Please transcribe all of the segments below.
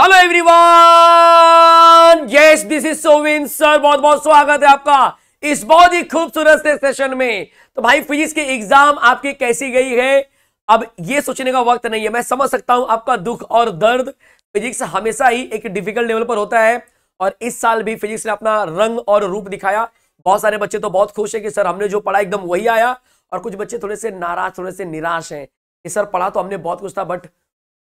hello everyone yes this is सोविन sir बहुत बहुत स्वागत है आपका इस बहुत ही खूबसूरत से सेशन में तो भाई फिजिक्स के एग्जाम आपकी कैसी गई है अब ये सोचने का वक्त नहीं है मैं समझ सकता हूं आपका दुख और दर्द फिजिक्स हमेशा ही एक डिफिकल्ट लेवल पर होता है और इस साल भी फिजिक्स ने अपना रंग और रूप दिखाया बहुत सारे बच्चे तो बहुत खुश है कि सर हमने जो पढ़ा एकदम वही आया और कुछ बच्चे थोड़े से नाराज थोड़े से निराश हैं कि सर पढ़ा तो हमने बहुत कुछ था बट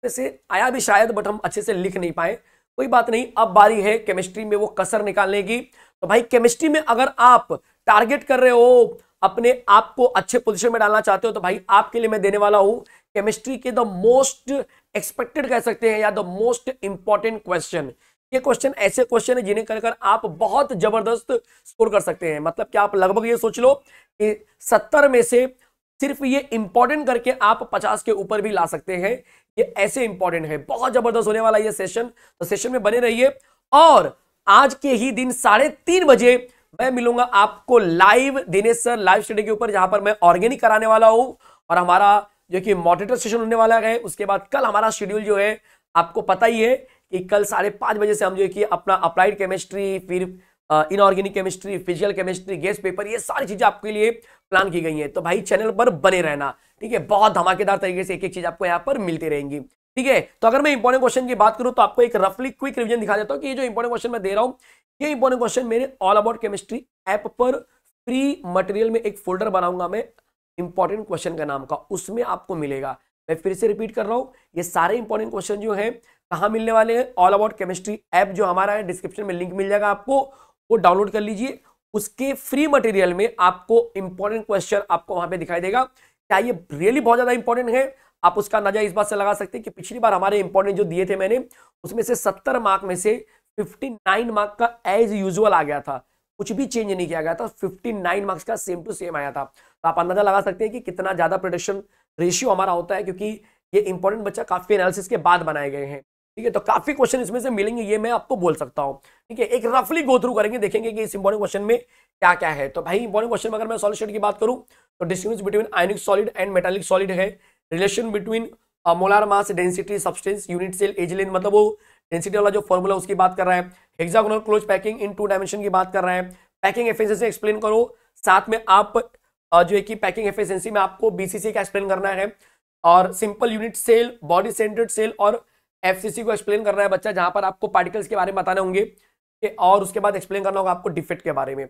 से आया भी शायद बट हम अच्छे से लिख नहीं पाए कोई बात नहीं अब बारी है केमिस्ट्री में वो कसर निकालने की तो भाई केमिस्ट्री में अगर आप टारगेट कर रहे हो अपने आप को अच्छे पोजीशन में डालना चाहते हो तो भाई आपके लिए मैं देने वाला हूं केमिस्ट्री के द मोस्ट एक्सपेक्टेड कह सकते हैं या द मोस्ट इंपॉर्टेंट क्वेश्चन ये क्वेश्चन ऐसे क्वेश्चन है जिन्हें कर कर आप बहुत जबरदस्त स्कोर कर सकते हैं मतलब कि आप लगभग ये सोच लो कि सत्तर में से सिर्फ ये इंपॉर्टेंट करके आप पचास के ऊपर भी ला सकते हैं ये ऐसे इंपॉर्टेंट है बहुत जबरदस्त होने वाला ये सेशन तो सेशन में बने रहिए और आज के ही दिन साढ़े तीन बजे मैं मिलूंगा आपको live Dinesh sir live study के ऊपर जहां पर मैं ऑर्गेनिक कराने वाला हूं और हमारा जो कि मॉडरेटर सेशन होने वाला है उसके बाद कल हमारा शेड्यूल जो है आपको पता ही है कि कल साढ़े पाँच बजे से हम जो कि अपना अप्लाइड केमिस्ट्री फिर inorganic chemistry physical chemistry gas paper ये सारी चीज़ें आपके लिए प्लान की गई हैं तो भाई चैनल पर बने रहना ठीक है बहुत धमाकेदार तरीके से एक एक चीज़ आपको यहाँ पर मिलती रहेंगी ठीक है तो अगर मैं इंपॉर्टेंट क्वेश्चन की बात करूँ तो आपको एक रफली क्विक रिविजन दिखा देता हूँ कि ये जो इंपॉर्टेंट क्वेश्चन मैं दे रहा हूँ ये इंपॉर्टेंट क्वेश्चन मेरे ऑल अबाउट केमिस्ट्री ऐप पर फ्री मटेरियल में एक फोल्डर बनाऊंगा मैं इंपॉर्टेंट क्वेश्चन का नाम का उसमें आपको मिलेगा मैं फिर से रिपीट कर रहा हूँ ये सारे इंपॉर्टेंट क्वेश्चन जो है कहाँ मिलने वाले हैं ऑल अबाउट केमिस्ट्री ऐप जो हमारा है डिस्क्रिप्शन में लिंक मिल जाएगा आपको वो डाउनलोड कर लीजिए उसके फ्री मटेरियल में आपको इंपॉर्टेंट क्वेश्चन आपको वहां पे दिखाई देगा क्या ये रियली बहुत ज्यादा इंपॉर्टेंट है आप उसका अंदाजा इस बात से लगा सकते हैं कि पिछली बार हमारे इंपॉर्टेंट जो दिए थे मैंने उसमें से सत्तर मार्क में से फिफ्टी नाइन मार्क का एज यूजल आ गया था कुछ भी चेंज नहीं किया गया था नाइन मार्क्स का सेम टू सेम आया था तो आप अंदाजा लगा सकते हैं कि कितना ज़्यादा प्रोडक्शन रेशियो हमारा होता है क्योंकि ये इंपॉर्टेंट बच्चा काफ़ी एनालिसिस के बाद बनाए गए हैं ठीक है तो काफी क्वेश्चन इसमें से मिलेंगे ये मैं आपको बोल सकता हूँ ठीक है एक रफली गो थ्रू करेंगे देखेंगे कि इस इंपॉर्टेंट क्वेश्चन में क्या क्या है तो भाई इंपॉर्टेंट क्वेश्चन में अगर मैं सोल्यूशन की बात करूँ तो distinguish between ionic solid and metallic solid है relation between molar mass density substance unit cell edge length मतलब वो डेंसिटी वाला जो फॉर्मूला उसकी बात कर रहा है hexagonal close packing in two dimension की बात कर रहा है पैकिंग एफिशिएंसी एक्सप्लेन करो साथ में आप जो है कि पैकिंग एफिशिएंसी में आपको बीसीसी का एक्सप्लेन करना है और simple unit cell body centred cell और एफसीसी को एक्सप्लेन करना है बच्चा जहां पर आपको पार्टिकल्स के बारे में बताने होंगे और उसके बाद एक्सप्लेन करना होगा आपको डिफेक्ट के बारे में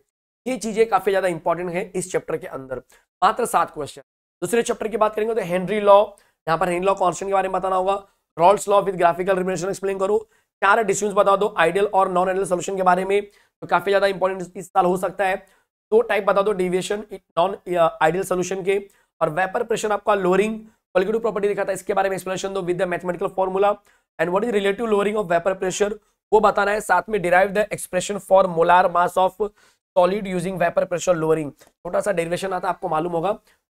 ये चीजें काफी ज्यादा इंपॉर्टेंट है इस चैप्टर के अंदर मात्र सात क्वेश्चन दूसरे चैप्टर की बात करेंगे तो हेनरी लॉ यहाँ पर हेनरी लॉ कॉन्स्टेंट के बारे में बताना होगा रॉल्स लॉ विद ग्राफिकल रिमेशन एक्सप्लेन करो चार डिस्यूज बता दो आइडियल और नॉन आइडियल सोल्यूशन के बारे में तो काफी ज्यादा इंपॉर्टेंट इस साल हो सकता है दो टाइप बता दो डिविएशन नॉन आइडियल सोल्यूशन के और वेपर प्रेशर आपका लोअरिंग प्रॉपर्टी दिखाता है इसके बारे में एक्सप्लेनेशन दो with mathematical formula and what is relative lowering of vapour pressure वो बताना है साथ में derive the expression for molar mass of solid using vapour pressure lowering छोटा सा डेरिवेशन आता है आपको मालूम होगा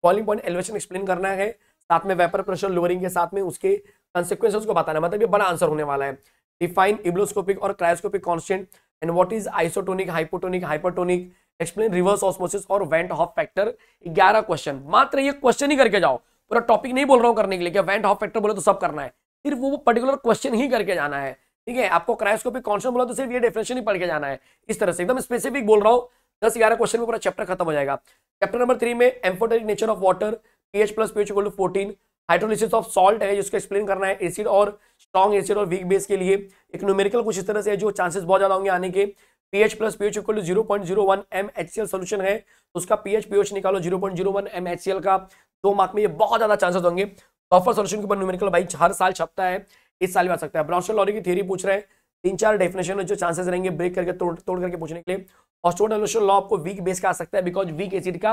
फॉलिंग पॉइंट एलिवेशन एक्सप्लेन करना है साथ में वेपर प्रेशर लोअरिंग के साथ में उसके कंसिक्वेंस को बताना है मतलब ये बड़ा आंसर होने वाला है डिफाइन इब्लोस्कोपिक और cryoscopic constant and what is isotonic hypotonic hypotonic explain reverse osmosis और वेंट हॉफ फैक्टर ग्यारह क्वेश्चन मात्र ये क्वेश्चन ही करके जाओ पूरा टॉपिक नहीं बोल रहा हूँ करने के लिए वेंट हॉफ फैक्टर बोले तो सब करना है सिर्फ वो पर्टिकुलर क्वेश्चन ही करके जाना है ठीक है आपको क्राइस्कोपिक कॉन्सेप्ट बोला तो सिर्फ ये डेफिनेशन ही पढ़ के जाना है इस तरह से एकदम स्पेसिफिक बोल रहा हूँ दस ग्यारह क्वेश्चन में पूरा चैप्टर खत्म हो जाएगा चैप्टर नंबर थ्री में amphoteric nature of water pH plus pH equal to fourteen hydrolysis of salt है जिसको एक्सप्लेन करना है एसिड और स्ट्रॉन्ग एसिड और वीक बेस के लिए एक न्यूमेरिकल कुछ इस तरह से जो चांसेस बहुत ज्यादा होंगे आने के pH plus pH equal to zero point zero one M H C L solution है उसका पीएच पीएच निकालो zero point zero one M H C L का दो मार्क में ये बहुत ज्यादा चांसेस होंगे ऑफर सोल्यूशन के ऊपर न्यूमेरिकल भाई हर साल छपता है इस साल भी आ सकता है ब्राउनस्टोन लॉरी की थ्योरी पूछ रहे हैं तीन चार डेफिनेशन में जो चांसेस रहेंगे ब्रेक करके तोड़ तोड़ करके पूछने के लिए और स्टोन लॉ आपको वीक बेस का आ सकता है बिकॉज वीक एसिड का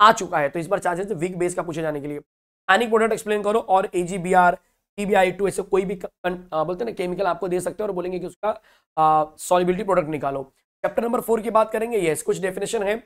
आ चुका है तो इस बार चांसेस वीक बेस का पूछे जाने के लिए एनिक प्रोडक्ट एक्सप्लेन करो और A G B R T B I two ऐसे कोई भी बोलते ना केमिकल आपको दे सकते हो और बोलेंगे कि उसका सॉलिबिलिटी प्रोडक्ट निकालो चैप्टर नंबर फोर की बात करेंगे येस कुछ डेफिनेशन है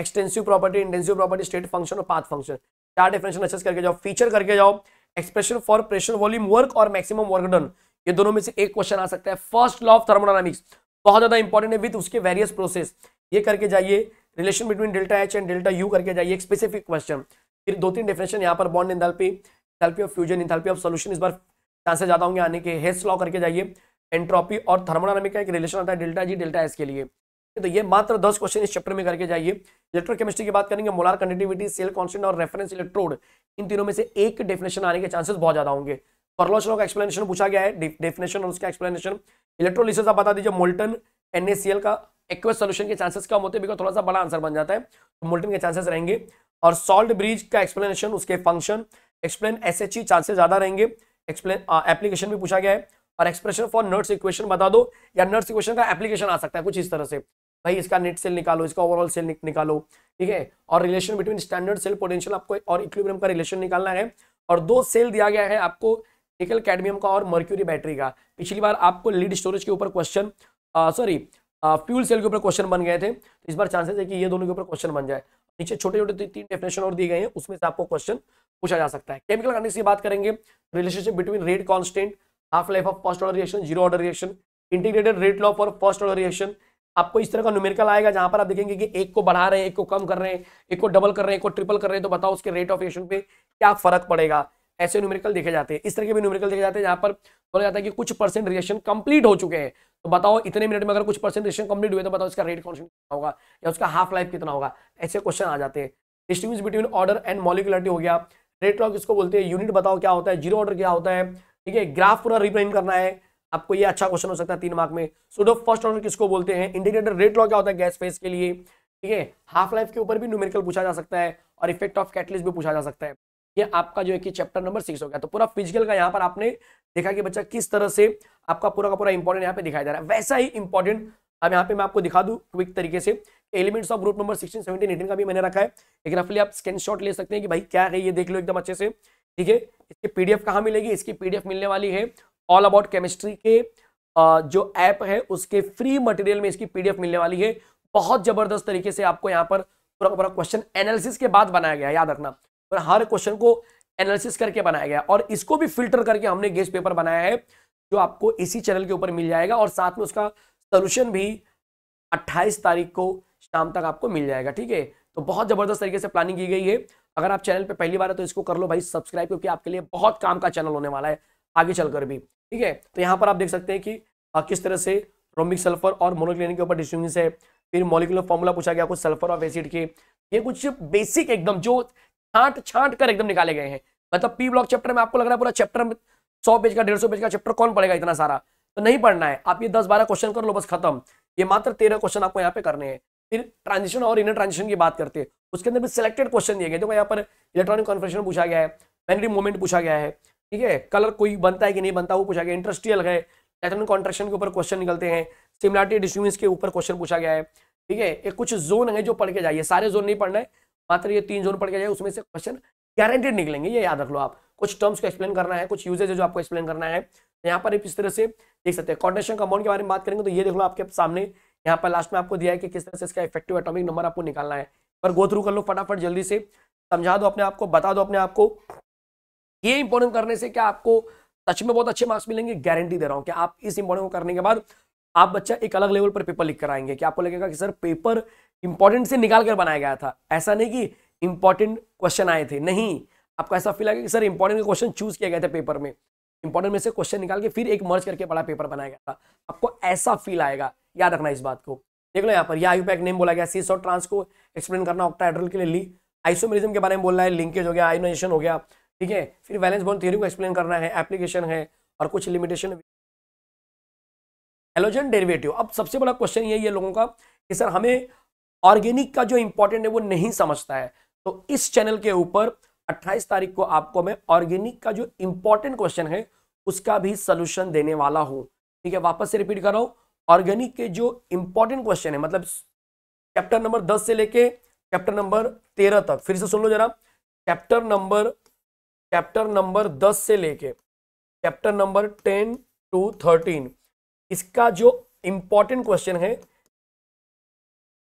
extensive property intensive property state function और पाथ फंक्शन चार डिफरेंशियल एनालिसिस करके जाओ फीचर करके जाओ expression for pressure volume work और मैक्सिमम वर्क डन ये दोनों में से एक क्वेश्चन आ सकता है फर्स्ट लॉ ऑफ थर्मोडाइनमिक्स बहुत ज्यादा इंपॉर्टेंट है विद उसके वेरियस प्रोसेस ये करके जाइए relation between delta H and delta U करके जाइए एक स्पेसिफिक क्वेश्चन फिर दो तीन डेफिनेशन यहाँ पर bond enthalpy enthalpy of fusion enthalpy of solution इस बार चांसेस ज्यादा होंगे आने के हेस लॉ करके जाइए एंट्रोपी और थर्मोडाइनमिक का एक रिलेशन आता है डेल्टा जी डेल्टा एस के लिए तो ये मात्र दस क्वेश्चन इस चैप्टर में करके जाइए इलेक्ट्रोकेमिस्ट्री की बात करेंगे मोलार कंडक्टिविटी सेल कॉन्सेंट और रेफरेंस इलेक्ट्रोड इन तीनों में से एक डेफिनेशन आने के चांसेस बहुत ज्यादा होंगे परलोशन का एक्सप्लेनेशन पूछा गया है डेफिनेशन और उसका एक्सप्लेनेशन इलेक्ट्रोलिसिस आप बता दीजिए मोल्टन एनएसीएल का एक्वेस सोल्यूशन के चांसेस कम होते हैं बिकॉज थोड़ा सा बड़ा आंसर बन जाता है तो मोल्टन के चांसेस रहेंगे और सॉल्ट ब्रिज का एक्सप्लेनेशन उसके function explain S H chances ज्यादा रहेंगे एक्सप्लेन एप्लीकेशन भी पूछा गया है और एक्सप्रेशन फॉर नर्ट्स इक्वेशन बता दो या नर्ट्स इक्वेशन का एप्लीकेशन आ सकता है कुछ इस तरह से भाई इसका नेट सेल निकालो इसका ओवरऑल सेल निकालो ठीक है और relation between standard cell potential आपको और इक्विब्रियम का रिलेशन निकालना है और दो सेल दिया गया है आपको निकल कैडमियम का और मर्क्यूरी बैटरी का पिछली बार आपको लीड स्टोरेज के ऊपर क्वेश्चन सॉरी फ्यूल सेल के ऊपर क्वेश्चन बन गए थे तो इस बार चांसेस है कि ये दोनों के ऊपर क्वेश्चन बन जाए नीचे छोटे छोटे तीन डेफिनेशन और दिए गए हैं उसमें से आपको क्वेश्चन पूछा जा सकता है केमिकल कंडीस की बात करेंगे relationship between rate constant half life of first order reaction zero order reaction integrated rate law for first order reaction आपको इस तरह का न्यूमेरिकल आएगा जहां पर आप देखेंगे कि एक को बढ़ा रहे हैं एक को कम कर रहे हैं एक को डबल कर रहे हैं एक को ट्रिपल कर रहे हैं तो बताओ उसके रेट ऑफ एशन पे क्या फर्क पड़ेगा ऐसे न्यूमेरिकल देखे जाते हैं इस तरह के भी न्यूमेरिकल देखे जाते हैं जहां पर बोला जाता है कि कुछ परसेंट रिएक्शन कंप्लीट हो चुके हैं तो बताओ इतने मिनट में अगर कुछ परसेंट रिएक्शन कंप्लीट हुए तो बताओ इसका रेट कॉन्सेंट कितना होगा या उसका हाफ लाइफ कितना होगा ऐसे क्वेश्चन आ जाते हैं distinguish between order and molecularity हो गया रेट लॉक इसको बोलते हैं यूनिट बताओ क्या होता है जीरो ऑर्डर क्या होता है ठीक है ग्राफ पूरा रिप्रेजेंट करना है आपको ये अच्छा क्वेश्चन हो सकता है तीन मार्क में सुडो फर्स्ट ऑर्डर किसको बोलते हैं इंडिकेटर रेट लॉ क्या होता है गैस फेस के लिए ठीक है हाफ लाइफ के ऊपर भी न्यूमेरिकल पूछा जा सकता है और इफेक्ट ऑफ कैटलिस्ट भी पूछा जा सकता है ये आपका जो है कि चैप्टर नंबर सिक्स हो गया तो पूरा फिजिकल का यहाँ पर आपने देखा कि बच्चा किस तरह से आपका पूरा का पूरा इंपॉर्टेंट यहाँ पे दिखाया जा रहा है वैसा ही इंपॉर्टेंट अब यहाँ पे मैं आपको दिखा दूँ क्विक तरीके से elements of group number sixteen seventeen eighteen का भी मैंने रखा है एक रफली आप स्क्रीन शॉट ले सकते हैं कि भाई क्या है ये देख लो एकदम अच्छे से ठीक है इसकी पीडीएफ कहाँ मिलेगी इसकी पीडीएफ मिलने वाली है ऑल अबाउट केमिस्ट्री के जो ऐप है उसके फ्री मटेरियल में इसकी पीडीएफ मिलने वाली है बहुत जबरदस्त तरीके से आपको यहाँ पर पूरा पूरा क्वेश्चन एनालिसिस के बाद बनाया गया याद रखना पर हर क्वेश्चन को एनालिसिस करके बनाया गया और इसको भी फिल्टर करके हमने गेस्ट पेपर बनाया है जो आपको इसी चैनल के ऊपर मिल जाएगा और साथ में उसका सोल्यूशन भी अट्ठाईस तारीख को शाम तक आपको मिल जाएगा ठीक है तो बहुत जबरदस्त तरीके से प्लानिंग की गई है अगर आप चैनल पर पहली बार है तो इसको कर लो भाई सब्सक्राइब क्योंकि आपके लिए बहुत काम का चैनल होने वाला है आगे चलकर भी ठीक है तो यहाँ पर आप देख सकते हैं कि आ, किस तरह से रोमिक सल्फर और मोनोक्लिन के ऊपर डिस्टिंग है फिर मोलिकुलर फॉर्मूला पूछा गया कुछ सल्फर और एसिड के ये कुछ बेसिक एकदम जो छाट छाट कर एकदम निकाले गए हैं मतलब पी ब्लॉक चैप्टर में आपको लग रहा है पूरा चैप्टर सौ पेज का डेढ़ सौ पेज का चैप्टर कौन पड़ेगा इतना सारा तो नहीं पढ़ना है आप ये दस बारह क्वेश्चन कर लो बस खत्म ये मात्र तेरह क्वेश्चन आपको यहाँ पे करने हैं फिर ट्रांजिशन और इनर ट्रांजिशन की बात करते हैं उसके अंदर भी सिलेक्टेड क्वेश्चन दिए गए देखो यहाँ पर इलेक्ट्रॉनिक कॉन्फ्रेशन पूछा गया है मैनरी मूवमेंट पूछा गया है ठीक है कलर कोई बनता है कि नहीं बनता वो पूछा गया इंडस्ट्रियल है पैटर्न कॉन्ट्रेक्शन के ऊपर क्वेश्चन निकलते हैं सिमिलरिटी डिस्ट्रीब्यूंस के ऊपर क्वेश्चन पूछा गया है ठीक है ये कुछ जोन है जो पढ़ के जाइए सारे जोन नहीं पढ़ना है मात्र ये तीन जोन पढ़ के जाइए उसमें से क्वेश्चन गारंटेड निकलेंगे ये याद रख लो आप कुछ टर्म्स को एक्सप्लेन करना है कुछ यूजेज है जो आपको एक्सप्लेन करना है यहाँ पर इस तरह से देख सकते हैं कॉन्ट्रेक्शन कंपाउंड के बारे में बात करेंगे तो ये देख लो आपके सामने यहाँ पर लास्ट में आपको दिया है कि किस तरह से इसका इफेक्टिव एटॉमिक नंबर आपको निकालना है पर गो थ्रू कर लो फटाफट जल्दी से समझा दो अपने आपको बता दो अपने आपको ये इंपॉर्टेंट करने से क्या आपको सच में बहुत अच्छे मार्क्स मिलेंगे गारंटी दे रहा हूँ कि आप इस इंपॉर्टेंट को करने के बाद आप बच्चा एक अलग लेवल पर पेपर लिख कर आएंगे कि आपको लगेगा कि सर पेपर इंपॉर्टेंट से निकाल कर बनाया गया था ऐसा नहीं कि इंपॉर्टेंट क्वेश्चन आए थे नहीं आपको ऐसा फील आएगा कि सर इंपॉर्टेंट क्वेश्चन चूज किया गया था पेपर में इंपॉर्टेंट में से क्वेश्चन निकाल के फिर एक मर्ज करके बड़ा पेपर बनाया गया था आपको ऐसा फील आएगा याद रखना इस बात को देख लो यहाँ पर यह आयुपैक नेम बोला गया सीस और ट्रांस को एक्सप्लेन करना ऑक्टाइड्रल के लिए ली आइसोमेरिज्म के बारे में बोल रहा है लिंकेज हो गया आयोनाइजेशन हो गया ठीक है फिर वैलेंस बॉन्ड थ्योरी को एक्सप्लेन करना है एप्लीकेशन है और कुछ लिमिटेशन एलोजन डेरिवेटिव अब सबसे बड़ा क्वेश्चन यही है लोगों का कि सर हमें ऑर्गेनिक का जो इंपॉर्टेंट है वो नहीं समझता है तो इस चैनल के ऊपर 28 तारीख को आपको मैं ऑर्गेनिक का जो इंपॉर्टेंट क्वेश्चन है उसका भी सोल्यूशन देने वाला हूँ ठीक है वापस से रिपीट कर रहा हूँ ऑर्गेनिक के जो इंपॉर्टेंट क्वेश्चन है मतलब चैप्टर नंबर दस से लेके चैप्टर नंबर तेरह तक फिर से सुन लो जरा चैप्टर नंबर चैप्टर नंबर दस से लेके chapter number ten to thirteen इसका जो इम्पोर्टेंट क्वेश्चन है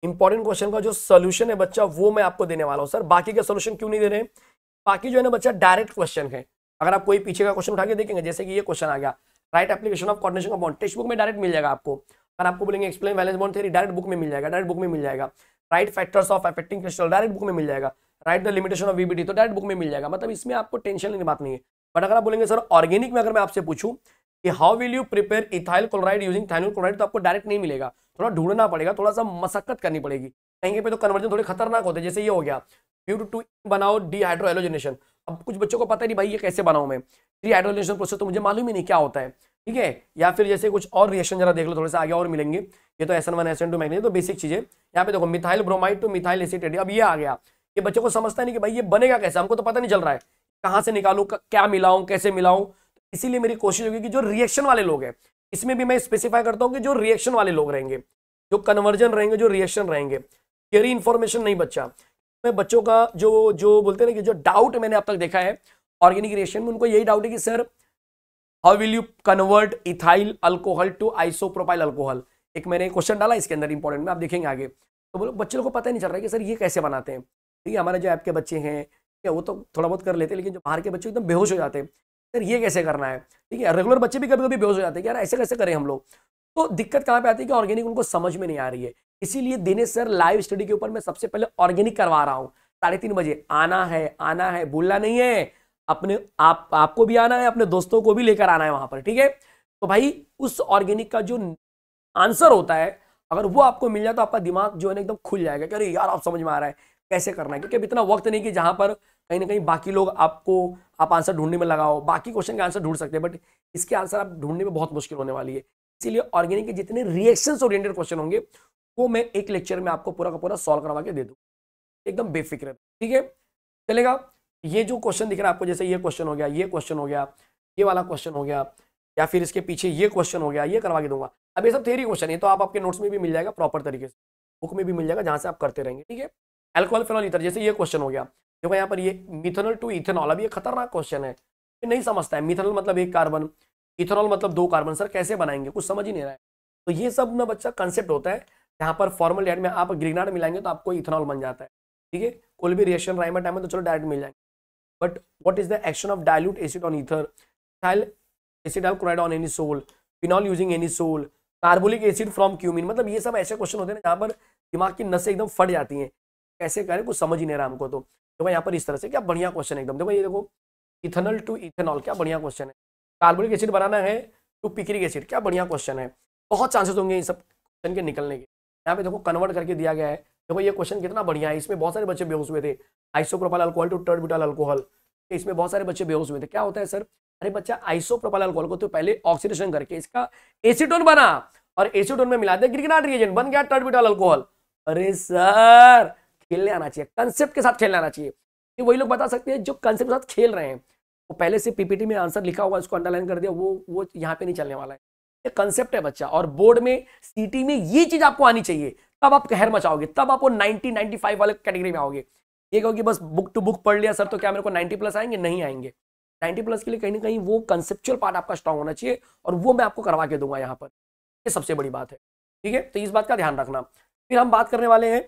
इंपॉर्टेंट क्वेश्चन का जो सोल्यूशन है बच्चा वो मैं आपको देने वाला हूँ सर बाकी के सोल्यूशन क्यों नहीं दे रहे बाकी जो है ना बच्चा डायरेक्ट क्वेश्चन है अगर आप कोई पीछे का क्वेश्चन उठा के देखेंगे जैसे कि ये क्वेश्चन आ गया राइट एप्लीकेशन ऑफ कॉर्डिनेशन का बॉन्ड टेक्स्ट बुक में डायरेक्ट मिल जाएगा आपको अगर आपको बोलेंगे एक्सप्लेन बैलेंस बॉन्ड थे डायरेक्ट बुक में मिल जाएगा डायरेक्ट बुक में मिल जाएगा right factors of affecting crystal direct book में मिल जाएगा right the limitation of VBT तो डायरेक्ट बुक में मिल जाएगा मतलब इसमें आपको टेंशन लेने बात नहीं है बट अगर आप बोलेंगे सर ऑर्गेनिक में अगर मैं आपसे पूछू कि how will you prepare ethyl chloride using thionyl chloride तो आपको डायरेक्ट नहीं मिलेगा थोड़ा ढूंढना पड़ेगा थोड़ा सा मशक्कत करनी पड़ेगी कहीं पे तो कन्वर्जन थोड़े खतरनाक होते हैं जैसे ये हो गया प्यूर टू बनाओ डीहाइड्रो एलोजनेशन अब कुछ बच्चों को पता नहीं भाई ये कैसे बनाऊं मैं डीहाइड्रोजनेशन प्रोसेस तो मुझे मालूम ही नहीं क्या होता है ठीक है या फिर जैसे कुछ और रिएक्शन जरा देख लो थोड़े से आगे और मिलेंगे ये तो एसन वन एसन टू मैग्नीज तो बेसिक चीजें यहाँ पे देखो methyl bromide to methyl acetate अब ये आ गया ये बच्चों को समझता नहीं कि भाई ये बनेगा कैसे हमको तो पता नहीं चल रहा है कहाँ से निकालू क्या मिलाऊं कैसे मिलाऊं इसीलिए मेरी कोशिश होगी कि जो रिएक्शन वाले लोग हैं इसमें भी मैं स्पेसिफाई करता हूँ कि जो रिएक्शन वाले लोग रहेंगे जो कन्वर्जन रहेंगे जो रिएक्शन रहेंगे थियरी इन्फॉर्मेशन नहीं बच्चा मैं बच्चों का जो जो बोलते हैं ना कि जो डाउट मैंने अब तक देखा है ऑर्गेनिक रिएक्शन में उनको यही डाउट है कि sir how will you convert ethyl alcohol to isopropyl alcohol एक मैंने क्वेश्चन डाला इसके अंदर इंपॉर्टेंट में आप देखेंगे आगे तो बोलो बच्चे लोग को पता नहीं चल रहा है कि सर ये कैसे बनाते हैं ठीक है हमारे जो ऐप के बच्चे हैं ठीक है वो तो थोड़ा बहुत कर लेते हैं लेकिन जो बाहर के बच्चे एकदम बेहोश हो जाते हैं सर ये कैसे करना है ठीक है रेगुलर बच्चे भी कभी कभी बेहोश हो जाते हैं यार ऐसे कैसे करें हम लोग तो दिक्कत कहाँ पर आती है कि ऑर्गेनिक उनको समझ में नहीं आ रही है इसीलिए दिने सर लाइव स्टडी के ऊपर मैं सबसे पहले ऑर्गेनिक करवा रहा हूँ साढ़े तीन बजे आना है आना है भूलना नहीं है अपने आप आपको भी आना है अपने दोस्तों को भी लेकर आना है वहां पर ठीक है तो भाई उस ऑर्गेनिक का जो आंसर होता है अगर वो आपको मिल जाए तो आपका दिमाग जो है ना एकदम खुल जाएगा कि अरे यार आप समझ में आ रहा है कैसे करना है क्योंकि अब इतना वक्त नहीं कि जहाँ पर कहीं ना कहीं बाकी लोग आपको आप आंसर ढूंढने में लगाओ बाकी क्वेश्चन के आंसर ढूंढ सकते हैं बट इसके आंसर आप ढूंढने में बहुत मुश्किल होने वाली है इसीलिए ऑर्गेनिक के जितने रिएक्शन ओरिएंटेड क्वेश्चन होंगे वो मैं एक लेक्चर में आपको पूरा का पूरा सॉल्व करवा के दे दूँ एकदम बेफिक्र ठीक है चलेगा ये जो क्वेश्चन दिख रहा है आपको जैसे ये क्वेश्चन हो गया ये क्वेश्चन हो गया ये वाला क्वेश्चन हो गया या फिर इसके पीछे ये क्वेश्चन हो गया ये करवा के दूंगा अब ये सब थेरी क्वेश्चन है तो आप आपके नोट्स में भी मिल जाएगा प्रॉपर तरीके से बुक में भी मिल जाएगा जहाँ से आप करते रहेंगे ठीक है एल्कोहल फिनॉल इथर जैसे ये क्वेश्चन हो गया देखो यहाँ पर ये मिथनल टू इथेनॉल अभी ये खतरनाक क्वेश्चन है ये नहीं समझता है मिथनल मतलब एक कार्बन इथेनॉल मतलब दो कार्बन सर कैसे बनाएंगे कुछ समझ ही नहीं रहा है तो ये सब ना बच्चा कंसेप्ट होता है यहाँ पर फॉर्मल डेट में आप ग्रीनार्ड मिलाएंगे तो आपको इथेनॉल बन जाता है ठीक है कोई भी रिएक्शन राइमर टाइम में तो चलो डायरेक्ट मिल जाएंगे but what is the action of dilute acid on ether ethyl acetyl chloride on any soul phenol using anisole carbolic acid from cumene मतलब ये सब ऐसे क्वेश्चन होते हैं जहाँ पर दिमाग की नसें एकदम फट जाती हैं कैसे करें कुछ समझ ही नहीं रहा हमको तो देखो यहाँ पर इस तरह से क्या बढ़िया क्वेश्चन है एकदम देखो ये देखो इथेनॉल टू इथेनॉल क्या बढ़िया क्वेश्चन है कार्बोलिक एसिड बनाना है टू पिक्रिक एसिड क्या बढ़िया क्वेश्चन है बहुत चांसेस होंगे इन सब क्वेश्चन के निकलने के यहाँ पे देखो कन्वर्ट करके दिया गया है देखो ये क्वेश्चन कितना बढ़िया है इसमें बहुत सारे बच्चे बेहोश हुए थे आइसोप्रोपाल अल्कोहल टू टर्ड टर्बिटल अल्कोहल इसमें बहुत सारे बच्चे बेहोश हुए थे क्या होता है सर अरे बच्चा आइसोप्रोपाल अल्कोहल को तो पहले ऑक्सीडेशन करके इसका एसीटोन बना और एसीटोन में मिला दे ग्रिकनाट रिएजेंट बन गया टर्ड टर्बिटल अल्कोहल अरे सर खेलने आना चाहिए कंसेप्ट के साथ खेलने आना चाहिए कि वही लोग बता सकते हैं जो कंसेप्ट के साथ खेल रहे हैं वो पहले से पीपीटी में आंसर लिखा हुआ उसको अंडरलाइन कर दिया वो वो यहाँ पे नहीं चलने वाला है ये कंसेप्ट है बच्चा और बोर्ड में सीटी में ये चीज आपको आनी चाहिए तब आप कहर मचाओगे तब आप वो 90 95 वाले कैटेगरी में आओगे ये कहोगे बस बुक टू बुक पढ़ लिया सर तो क्या मेरे को 90 प्लस आएंगे नहीं आएंगे 90 प्लस के लिए कहीं ना कहीं वो कंसेप्चुअल पार्ट आपका स्ट्रॉग होना चाहिए और वो मैं आपको करवा के दूंगा यहाँ पर ये सबसे बड़ी बात है ठीक है तो इस बात का ध्यान रखना फिर हम बात करने वाले हैं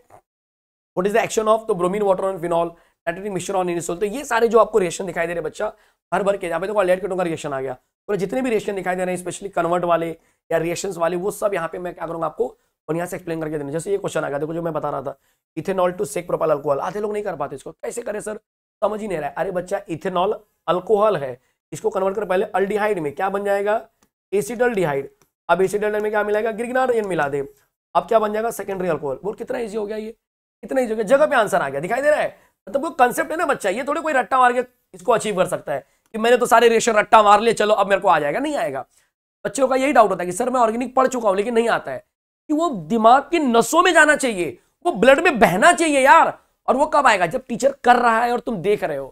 what is the action of तो bromine water on phenol nitrogen मिश्र ऑन इनिसोल तो ये सारे जो आपको रिएक्शन दिखाई दे रहे बच्चा हर भर के यहाँ पे देखो अलेट केटों का रिएक्शन आ गया पूरे जितने भी रिएक्शन दिखाई दे रहे हैं स्पेशली कन्वर्ट वाले या रिएक्शंस वाले वो सब यहाँ पे मैं क्या करूँगा आपको और यहाँ से एक्सप्लेन करके देना जैसे ये क्वेश्चन आ गया देखो जो मैं बता रहा था ethanol to sec propyl alcohol आधे लोग नहीं कर पाते इसको कैसे करें सर समझ ही नहीं रहा अरे बच्चा इथेनॉल अल्कोहल है इसको कन्वर्ट कर पहले अल्डिहाइड में क्या बन जाएगा एसिडल डिहाइड अब एसिडल में क्या मिलाएगा ग्रिगनाडन मिला दे अब क्या बन जाएगा सेकेंडरी अल्कोहल बोल कितना ईजी हो गया ये कितना ईजी हो गया जगह पे आंसर आ गया दिखाई दे रहा है मतलब कोई कंसेप्ट है ना बच्चा ये थोड़ी कोई रट्टा मार के इसको अचीव कर सकता है कि मैंने तो सारे रेशन रट्टा मार लिए चलो अब मेरे को आ जाएगा नहीं आएगा बच्चों का यही डाउट होता है कि सर मैं ऑर्गेनिक पढ़ चुका हूँ लेकिन नहीं आता है कि वो दिमाग की नसों में जाना चाहिए वो ब्लड में बहना चाहिए यार और वो कब आएगा जब टीचर कर रहा है और तुम देख रहे हो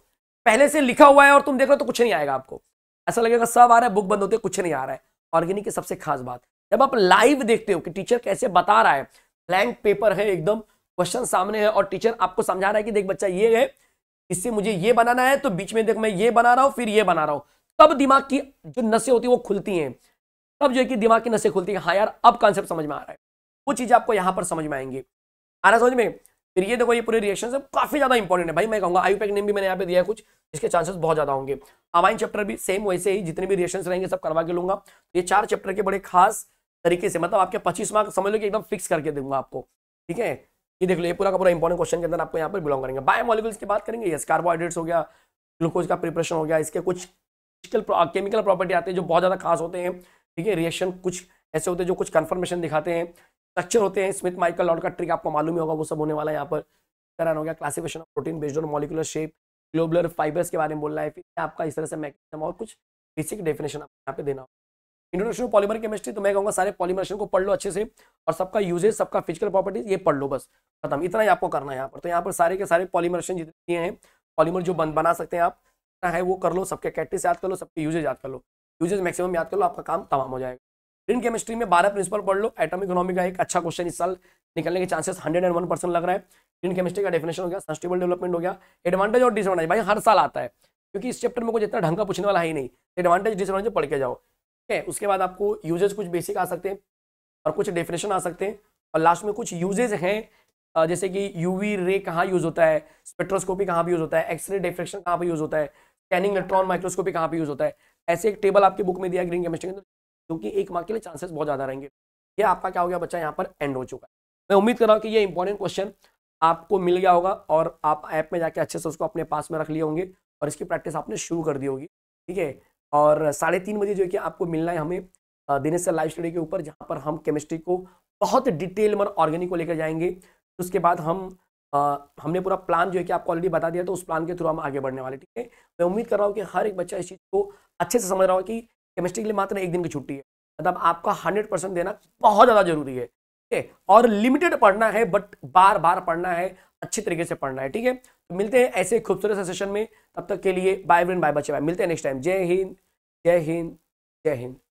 पहले से लिखा हुआ है और तुम देख रहे हो तो कुछ नहीं आएगा आपको ऐसा लगेगा सब आ रहा है बुक बंद होते कुछ नहीं आ रहा है ऑर्गेनिक की सबसे खास बात जब आप लाइव देखते हो कि टीचर कैसे बता रहा है ब्लैंक पेपर है एकदम क्वेश्चन सामने है और टीचर आपको समझा रहा है कि देख बच्चा ये है इससे मुझे ये बनाना है तो बीच में देख मैं ये बना रहा हूँ फिर ये बना रहा हूँ तब दिमाग की जो नसें होती है वो खुलती हैं तब जो है कि दिमाग की नशे खुलती है हाँ यार अब कॉन्सेप्ट समझ में आ रहा है वो चीज़ें आपको यहाँ पर समझ में आएंगी आ रहा समझ में फिर ये देखो ये पूरे रिएक्शन सब काफी ज्यादा इंपॉर्टेंट है भाई मैं कहूंगा आयुपैक नेम भी मैंने यहाँ पे दिया कुछ इसके चांसेस बहुत ज्यादा होंगे अवाइन चैप्टर भी सेम वैसे ही जितने भी रिएक्शन रहेंगे सब करवा के लूंगा तो ये चार चैप्टर के बड़े खास तरीके से मतलब आपके पच्चीस मार्क समझ लो कि एकदम फिक्स करके दूंगा आपको ठीक है ये देख लो ये पूरा का पूरा इंपॉर्टेंट क्वेश्चन के अंदर आपको यहाँ पर बिलोंग करेंगे बायो मॉलिकल्स की बात करेंगे यस कार्बोहाइड्रेट्स हो गया ग्लूकोज का प्रिपरेशन हो गया इसके कुछ केमिकल प्रॉपर्टी आते हैं जो बहुत ज्यादा खास होते हैं ठीक है रिएक्शन कुछ ऐसे होते हैं जो कुछ कन्फर्मेशन दिखाते हैं स्ट्रक्चर होते हैं स्मिथ माइकल लॉर्ड का ट्रिक आपको मालूम ही होगा वो सब होने वाला है यहाँ पर हो गया classification of protein based on molecular shape globular fibres के बारे में बोल रहा है फिर आपका इस तरह से मैकेनिज्म और कुछ बेसिक डेफिनेशन आपको यहाँ पे देना होगा इंट्रोडक्शन पॉलीमर केमिस्ट्री तो मैं कहूँगा सारे पॉलीमरेशन को पढ़ लो अच्छे से और सबका यूजेज सबका फिजिकल प्रॉपर्टीज ये पढ़ लो बस खत्म इतना ही आपको करना है यहाँ पर तो यहाँ पर सारे के सारे पॉलीमरेशन जितने हैं पॉलीमर जो बन, बना सकते हैं आप है वो कर लो सबके कैटेस याद कर लो सबके यूजेज याद कर लो यूजेज मैक्सिमम याद कर लो आपका काम तमाम हो जाएगा इन केमिस्ट्री में बारह प्रिंसिपल पढ़ लो एटम इकोनॉमी का एक अच्छा क्वेश्चन इस साल निकलने के chances hundred and one percent लग रहा है इन केमिस्ट्री का डेफिनेशन हो गया सस्टेबल डेवलपमेंट हो गया एडवांटेज और डिसएडवांटेज भाई हर साल आता है क्योंकि इस चैप्टर में कुछ इतना ढंग का पूछने वाला ही नहीं एडवांटेज डिसएडवांटेज पढ़ के जाओ ठीक है उसके बाद आपको यूजेज कुछ बेसिक आ सकते हैं और कुछ डेफिनेशन आ सकते हैं और लास्ट में कुछ यूजेज हैं जैसे कि यूवी रे कहाँ यूज होता है स्पेक्ट्रोस्कोपी कहाँ पर यूज होता है एक्सरे डिफ्रेक्शन कहाँ पर यूज होता है स्कैनिंग इलेक्ट्रॉन माइक्रोस्कोपी कहाँ पर यूज होता है ऐसे एक टेबल आपकी बुक में दिया ग्रीन केमिस्ट्री के अंदर क्योंकि एक मार्क के लिए चांसेस बहुत ज़्यादा रहेंगे ये आपका क्या हो गया बच्चा यहाँ पर एंड हो चुका है मैं उम्मीद कर रहा हूँ कि ये इंपॉर्टेंट क्वेश्चन आपको मिल गया होगा और आप ऐप में जाके अच्छे से उसको अपने पास में रख लिए होंगे और इसकी प्रैक्टिस आपने शुरू कर दी होगी ठीक है और साढ़े तीन बजे जो है कि आपको मिलना है हमें दिनेश सर लाइव स्टडी के ऊपर जहाँ पर हम केमिस्ट्री को बहुत डिटेल में ऑर्गेनिक को लेकर जाएंगे उसके बाद हम आ, हमने पूरा प्लान जो है कि आपको ऑलरेडी बता दिया तो उस प्लान के थ्रू हम आगे बढ़ने वाले ठीक है मैं उम्मीद कर रहा हूँ कि हर एक बच्चा इस चीज़ को अच्छे से समझ रहा हो कि केमिस्ट्री के लिए मात्र एक दिन की छुट्टी है मतलब आपका हंड्रेड परसेंट देना बहुत ज़्यादा जरूरी है ठीक है और लिमिटेड पढ़ना है बट बार बार पढ़ना है अच्छे तरीके से पढ़ना है ठीक है तो मिलते हैं ऐसे खूबसूरत से सेशन में तब तक के लिए बाय बाय बच्चे बाय मिलते हैं नेक्स्ट टाइम जय हिंद जय हिंद जय हिंद